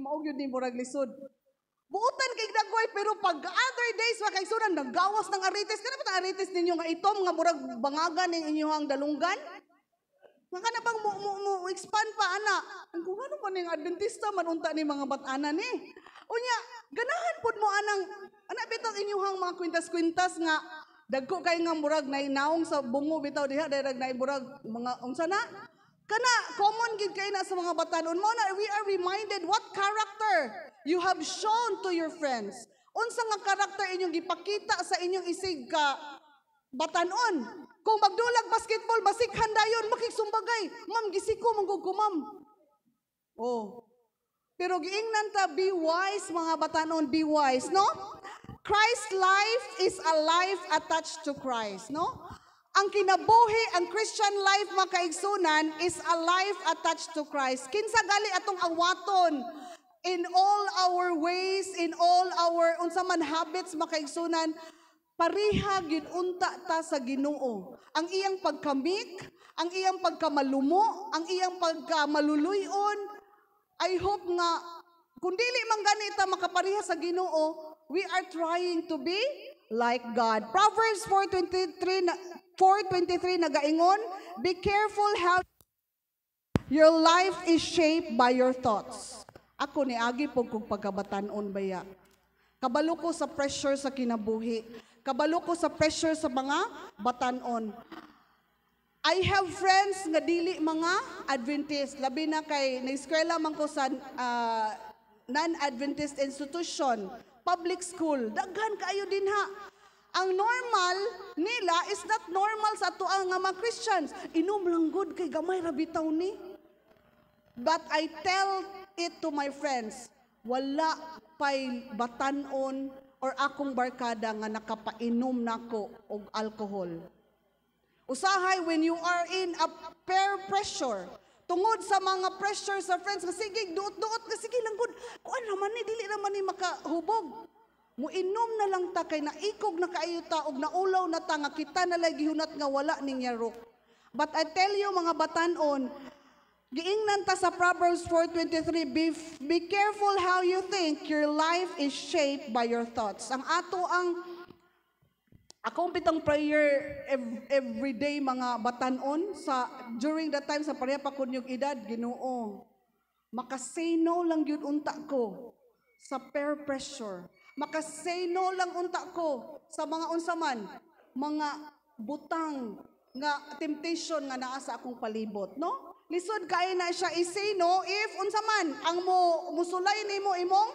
mao gyud din murag lisod. Buutan kay dagway pero pag other days wa kay sunan naggawas ng arites kana pa arites ninyo nga itom nga murag bangagan ning inyong dalungan. Maka na bang mo, mo, mo expand pa ana. Ang kuha ano man ning adventista man unta ni mga batanan ni. Unya ganahan pud mo anang ana bitong inyong mga kwintas-kwintas nga dagko kay nga murag nainaong sa bungo bitaw diha dahil naiburag mga unsa na Kana, common gid kay na sa mga batanon mo na we are reminded what character you have shown to your friends. Unsa nga character inyong gipakita sa inyong isig ka batanon. Kung magdulag basketball, basikhan dayon, makiksumbagay. Ma'am, gisiko, manggugo, ma'am. Oh. Pero giingnan ta, be wise mga batanon, be wise, no? Christ's life is a life attached to Christ, no? Ang kinabuhi, ang Christian life, mga kaigsunan, is a life attached to Christ. Kinsa gali atong awaton in all our ways, in all our unsa man habits, mga kaigsunan, pariha gid unta ta sa Ginoo. Ang iyang pagkamik, ang iyang pagkamalumo, ang iyang pagkamaluluyon, I hope nga kung dili man ganita makapariha sa Ginoo, we are trying to be like God. Proverbs 4:23 4.23 nagaingon, Be careful how your life is shaped by your thoughts. Ako ni Agi po kung pagkabatanon baya. Kabalo ko sa pressure sa kinabuhi. Kabalo ko sa pressure sa mga batanon. I have friends nga dili mga Adventist. Labi na kay naiskwela man ko sa uh, non-Adventist institution, public school. Daghan kayo din ha ang normal nila is not normal sa ato nga mga Christians. Inom lang good kay gamay ra bitaw ni. But I tell it to my friends, wala pay batanon or akong barkada nga nakapainom nako og alcohol. Usahay when you are in a peer pressure, tungod sa mga pressure sa friends, kasi sige, duot-duot, sige lang good, kuan naman ni, dili naman ni makahubog. Muinom na lang ta kay naikog na kaayo taog na naulaw na tanga kita na lay gihunat nga wala ning yarok. But I tell you mga batanon, giingnan ta sa Proverbs 4:23, be, be careful how you think, your life is shaped by your thoughts. Ang ato ang akong pitang prayer every day mga batanon sa during that time sa pareha pa kunyog edad Ginoo. Makasay no lang yun unta ko sa peer pressure Makasay no lang unta ko sa mga unsaman, mga butang nga temptation nga naa sa akong palibot, no? Lisod kay na siya isay no if unsa man ang mo musulay nimo imong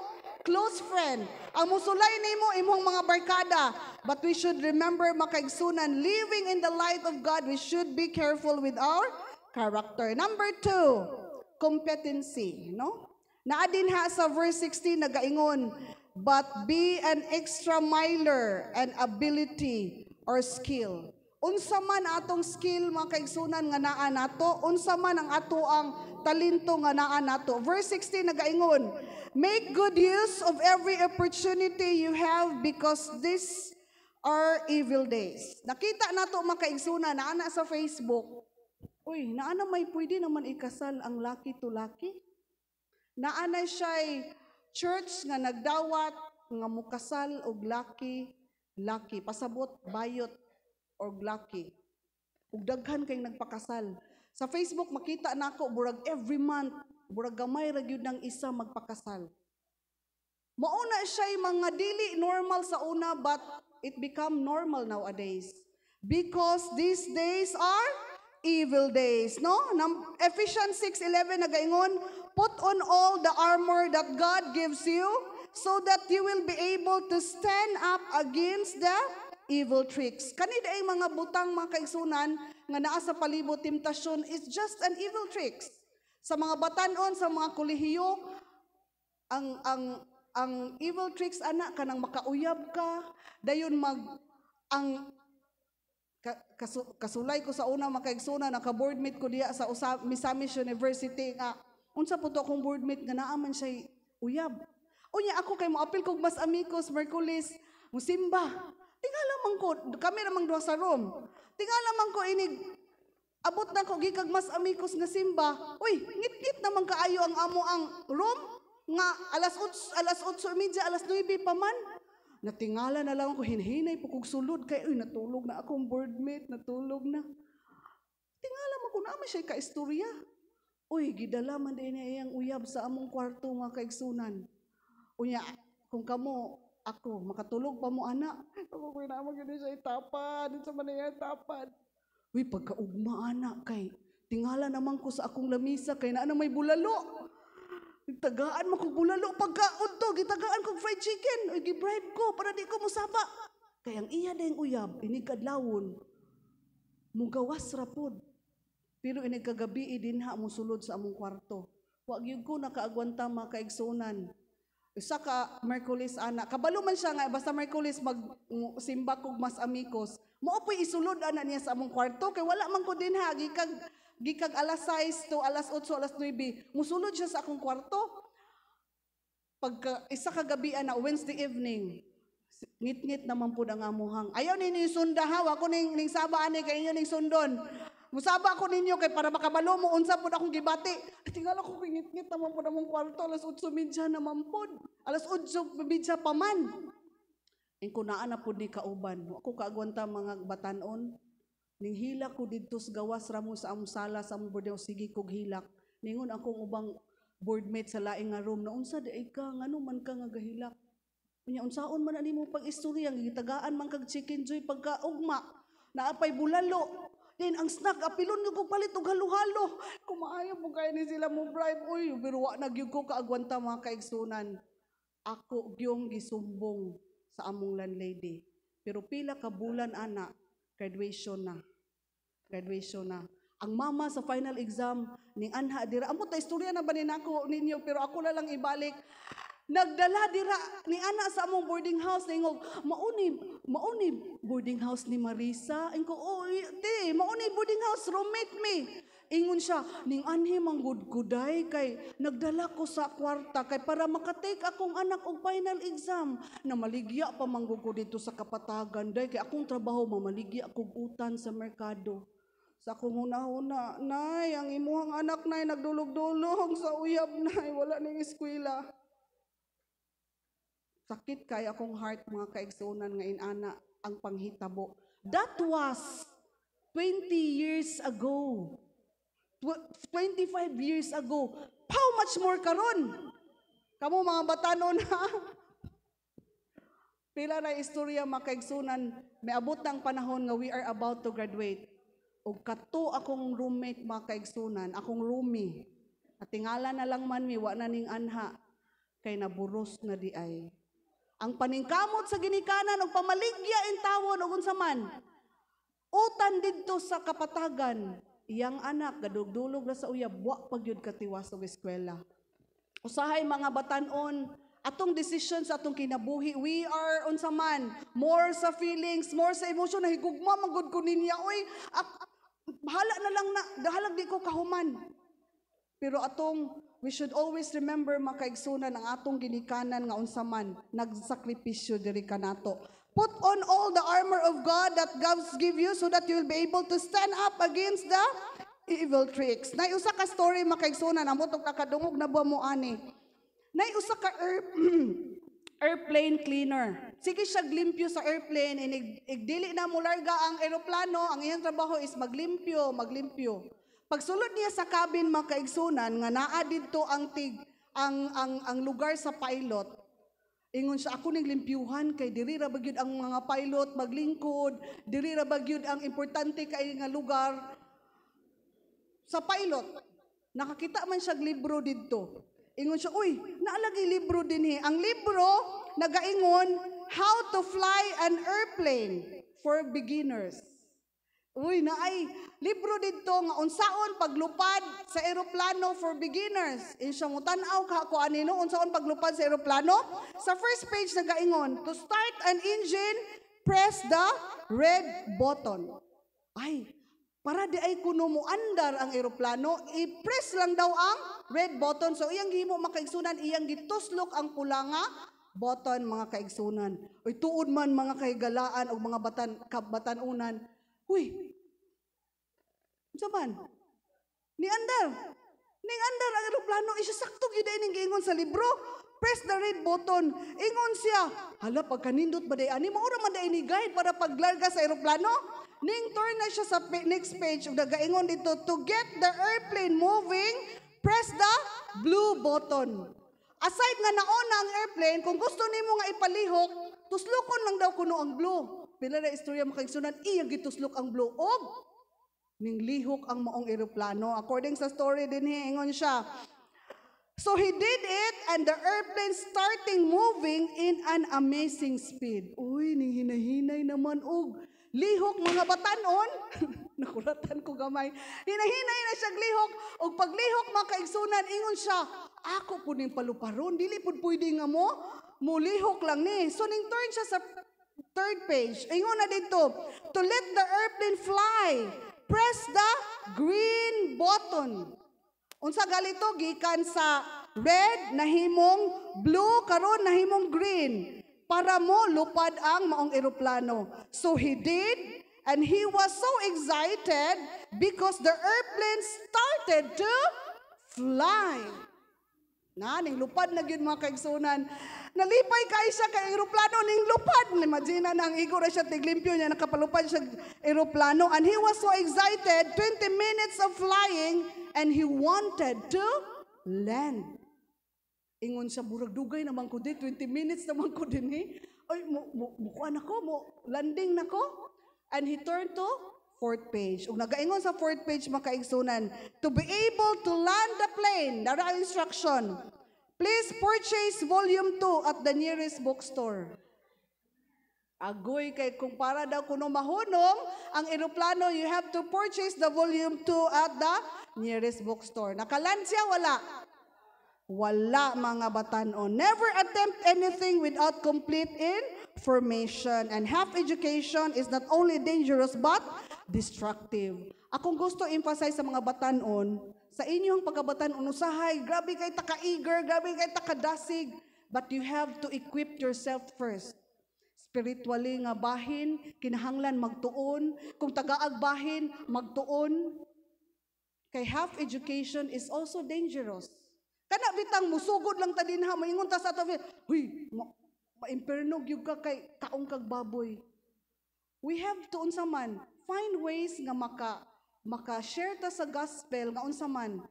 close friend, ang musulay nimo imong mga barkada. But we should remember makaigsunan living in the light of God, we should be careful with our character. Number two, competency, no? Naa din ha sa verse 16 nagaingon, but be an extra miler and ability or skill. Unsa man atong skill mga kaigsunan nga naa nato, unsa man ang ato ang talento nga naa nato. Verse 16 nagaingon, make good use of every opportunity you have because these are evil days. Nakita nato mga kaigsunan naa sa Facebook. Uy, naa na may pwede naman ikasal ang laki to laki. Naa na siya'y church nga nagdawat nga mukasal og laki laki pasabot bayot or laki ug daghan kay nagpakasal sa Facebook makita nako na burag every month burag gamay ra gyud ng isa magpakasal Mauna siya mga dili normal sa una but it become normal nowadays because these days are evil days. No? Ephesians 6.11 nagaingon, Put on all the armor that God gives you so that you will be able to stand up against the evil tricks. Kanida ay mga butang mga kaigsunan nga naa sa palibot temptation is just an evil tricks. Sa mga batanon, sa mga kolehiyo, ang ang ang evil tricks anak kanang makauyab ka, dayon mag ang kasulay ko sa una makaigsuna naka board meet ko diya sa usa, Misamis University nga unsa po to akong board meet nga naa man siya uyab unya ako kay moapil kog mas amigos Merkulis simba tingala man ko kami ramang duha sa room tingala man ko inig abot na ko gikag mas amigos nga simba uy ngitngit naman kaayo ang amo ang room nga alas 8 alas 8 media alas 9 pa man Natingala na lang ako, hinhinay po kong sulod kay, uy, natulog na akong boardmate, natulog na. Tingala man ko naman siya kaistorya. Uy, gidala man din niya iyang uyab sa among kwarto mga kaigsunan. Unya, kung kamo, ako, makatulog pa mo ana. Ako ko na mag siya itapad, sa man niya itapad. Uy, pagkaugma ana kay, tingala naman ko sa akong lamisa kay na may bulalo. Itagaan mo kong bulalo pagkaon to. Gitagaan kong fried chicken. O gibribe ko para di ko musaba. Kaya ang iya na yung uyab, inigkadlawon. Mugawas rapod. Pero inigkagabi din ha musulod sa among kwarto. Huwag yun ko nakaagwanta makaigsunan. Isa ka, Merkulis, anak. Kabalo man siya nga, basta Merkulis, magsimba kog mas amikos. Mo isulod, ana niya sa among kwarto. Kaya wala man ko din ha, gikag gikag alas 6 to alas 8, alas 9, musulod siya sa akong kwarto. Pagka, isa kagabian na Wednesday evening, ngit-ngit naman po ang amuhang. Ayaw ninyo sundahaw, ako ning, ning saba ani, kay ninyo ning sundon. Musaba ako ninyo kay para makabalo mo, unsa po akong gibati. Tingala ko kay ngit-ngit naman po namang kwarto, alas 8 midya naman po. Alas 8 midya pa man. Ang kunaan na po ni kauban. Ako kaagwanta mga batanon. Ning hilak ko didto sa gawas ramo sa sala sa among board sige kog hilak. Ningon akong ubang boardmate sa laing nga room na unsa di ka ngano man ka nga gahilak. Unya unsaon man ani mo pag istorya gitagaan man kag chicken joy pagka ugma apay bulalo. Din ang snack apilon gyud kog palit og halo-halo. Kumaayo mo kay ni sila mo bribe uy pero wa na gyud ko kaagwanta mga kaigsunan. Ako gyung gisumbong sa among landlady. Pero pila ka bulan ana Graduation na. Graduation na. Ang mama sa final exam, ni anha dira, amo ta istorya na ba ni ninyo pero ako na lang ibalik. Nagdala dira ni ana sa among boarding house ningog mauni mauni boarding house ni Marisa ingko oh eh, di mauni boarding house roommate me ingon siya ning anhi manggood guday kay nagdala ko sa kwarta kay para makatake akong anak og final exam na maligya pa manggugo dito sa kapatagan day kay akong trabaho mamaligya kog utan sa merkado sa akong una-una, nay, ang imuhang anak nay nagdulog-dulog sa uyab nay, wala ning eskwela. Sakit kay akong heart mga kaigsoonan nga inana ang panghitabo. That was 20 years ago. 25 years ago. How much more karon? kamo mga batanon na Pila na istorya makaigsunan, may abot ng panahon nga we are about to graduate. O kato akong roommate makaigsunan, akong roomie. At tingala na lang man mi, wa na ning anha. Kay naburos na di ay. Ang paningkamot sa ginikanan o pamaligya in tawon o unsa man. Utan didto sa kapatagan, iyang anak gadugdulog na sa uyab wa pagyud katiwas og eskwela. Usahay mga batan-on atong decision sa atong kinabuhi we are unsa man more sa feelings more sa emotion na higugma magud ko ninya oy ak, bahala na lang na dahalag di ko kahuman pero atong We should always remember makaigsuna ang atong ginikanan nga unsa man nagsakripisyo diri kanato. Put on all the armor of God that God give you so that you will be able to stand up against the evil tricks. Nay usa ka story makaigsuna amo tok nakadungog na buwa mo ani. Nay usa ka er, airplane cleaner. Sige siya limpyo sa airplane and igdili na mo larga ang eroplano, ang iyang trabaho is maglimpyo, maglimpyo. Pagsulod niya sa cabin makaigsunan nga naa didto ang tig ang ang ang lugar sa pilot ingon sa ako ning limpyuhan kay diri ra bagyud ang mga pilot maglingkod diri ra bagyud ang importante kay nga lugar sa pilot nakakita man siya libro didto ingon siya uy naalagi libro dinhi ang libro nagaingon how to fly an airplane for beginners Uy, naay, libro dito nga unsaon paglupad sa eroplano for beginners. Insya mo, tanaw ka ko anino, unsaon paglupad sa eroplano. Sa first page nagaingon, to start an engine, press the red button. Ay, para di ay kuno mo andar ang eroplano, i-press lang daw ang red button. So, iyang gihimo makaigsunan, iyang gituslok ang pula nga button mga kaigsunan. Uy, tuod man mga kaigalaan o mga batan, kabatanunan Uy, saban, ni andar. Ning andar ang aeroplano, isasaktog yun ay ingon sa libro. Press the red button. Ingon siya, hala, pagkanindot ba day ani, maura man day ni guide para paglarga sa aeroplano. Ning turn na siya sa next page, nagaingon dito, to get the airplane moving, press the blue button. Aside nga naona ang airplane, kung gusto nimo nga ipalihok, tuslokon lang daw kuno ang blue pila na istorya makaigsunan, iyang gituslok ang bluog. Ning lihok ang maong eroplano. According sa story din, eh, ingon siya. So he did it and the airplane starting moving in an amazing speed. Uy, ning hinahinay naman og lihok mga batanon. Nakuratan ko gamay. Hinahinay na siya lihok. Og paglihok makaigsunan, ingon siya, ako po ning paluparon, dili pud pwede nga mo. Mulihok lang ni. So ning turn siya sa Third page, ingon na dito, to let the airplane fly, press the green button. Unsa galito gikan sa red nahimong blue karon nahimong green para mo lupad ang maong eroplano. So he did and he was so excited because the airplane started to fly. Na, ning lupad na gyud mga kaigsunan. Nalipay kay siya kay eroplano ning lupad. Imagine na ang igor siya tiglimpyo niya nakapalupad siya eroplano and he was so excited 20 minutes of flying and he wanted to land. Ingon siya burag dugay naman ko di 20 minutes naman ko dinhi. Eh. Oy mo mo, mo ko anak mo landing na ko. And he turned to fourth page. Ug nagaingon sa fourth page makaigsunan, to be able to land the plane, dara ang instruction. Please purchase volume 2 at the nearest bookstore. Agoy kay kung para daw kuno mahunong ang eroplano, you have to purchase the volume 2 at the nearest bookstore. Nakaland siya wala. Wala mga batanon. Never attempt anything without complete information. And half education is not only dangerous but destructive. Akong gusto emphasize sa mga batanon, sa inyong pagkabatanon, usahay, grabe kay taka-eager, grabe kay taka-dasig, but you have to equip yourself first. Spiritually nga bahin, kinahanglan magtuon, kung tagaag magtuon. Kay half education is also dangerous. Kana bitang musugod lang ta dinha maingon ta sa ato, huy, maimpernog yung ka kay kaong kag baboy. We have to unsa man find ways nga maka maka-share ta sa gospel nga unsa man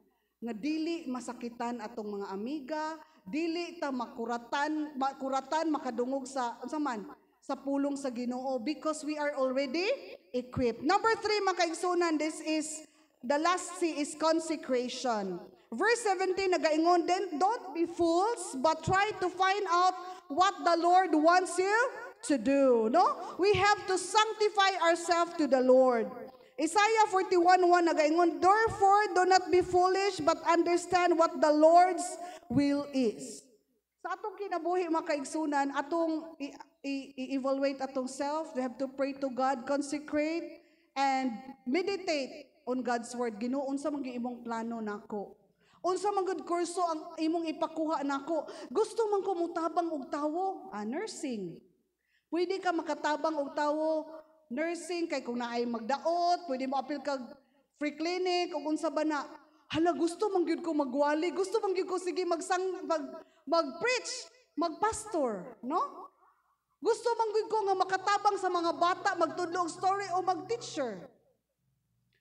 nga dili masakitan atong mga amiga, dili ta makuratan, makuratan makadungog sa unsa man sa pulong sa Ginoo because we are already equipped. Number three, makaigsunan, this is the last C is consecration. Verse 17, nagaingon, then don't be fools, but try to find out what the Lord wants you to do. No? We have to sanctify ourselves to the Lord. Isaiah 41.1 nagaingon, Therefore, do not be foolish, but understand what the Lord's will is. Sa atong kinabuhi, mga kaigsunan, atong i-evaluate atong self. We have to pray to God, consecrate, and meditate on God's Word. Ginoon sa mga imong plano nako. Unsa man good kurso ang imong ipakuha nako? Gusto man ko mutabang og tawo, ah, nursing. Pwede ka makatabang og tawo nursing kay kung naay magdaot, pwede mo apil kag free clinic ug unsa ba na. Hala gusto man gyud ko magwali, gusto man gyud ko sige magsang mag, mag-preach, magpastor, no? Gusto man gyud ko nga makatabang sa mga bata, magtudlo og story o mag-teacher.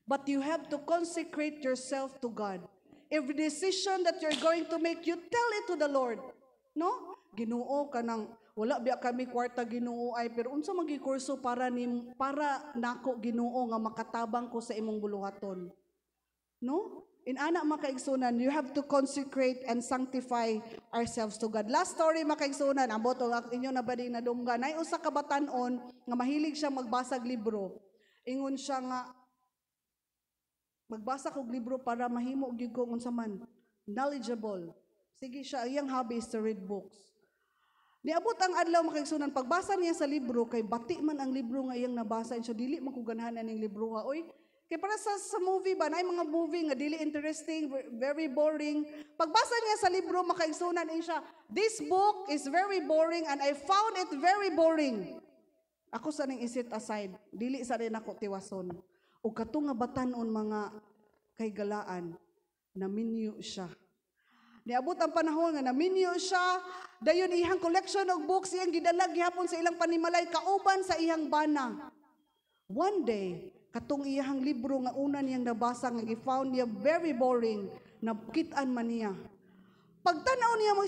But you have to consecrate yourself to God. Every decision that you're going to make, you tell it to the Lord. No? Ginoo ka ng wala biya kami kwarta Ginoo ay pero unsa magi kurso para ni para nako Ginoo nga makatabang ko sa imong buluhaton. No? In ana makaigsunan, you have to consecrate and sanctify ourselves to God. Last story makaigsunan, ang boto nga inyo na ba na dunggan ay usa ka batan-on nga mahilig siya magbasag libro. Ingon siya nga magbasa kog libro para mahimo gyud ko unsa man knowledgeable. Sige siya, iyang hobby is to read books. Niabot ang adlaw makigsunan pagbasa niya sa libro kay bati man ang libro nga iyang nabasa so dili man ko ning libro ha oy. Kay para sa, sa movie ba naay mga movie nga dili interesting, very boring. Pagbasa niya sa libro makaigsunan in siya, this book is very boring and I found it very boring. Ako sa ning isit aside, dili sa rin ako tiwason. O kato nga batanon mga kay galaan, naminyo siya Niabot ang panahon nga naminyo siya, dayon ihang collection og books iyang gidalag gihapon sa ilang panimalay kauban sa iyang bana. One day, katong iyang libro nga una niyang nabasa nga i-found niya very boring, nakit-an man niya. Pagtanaw niya mo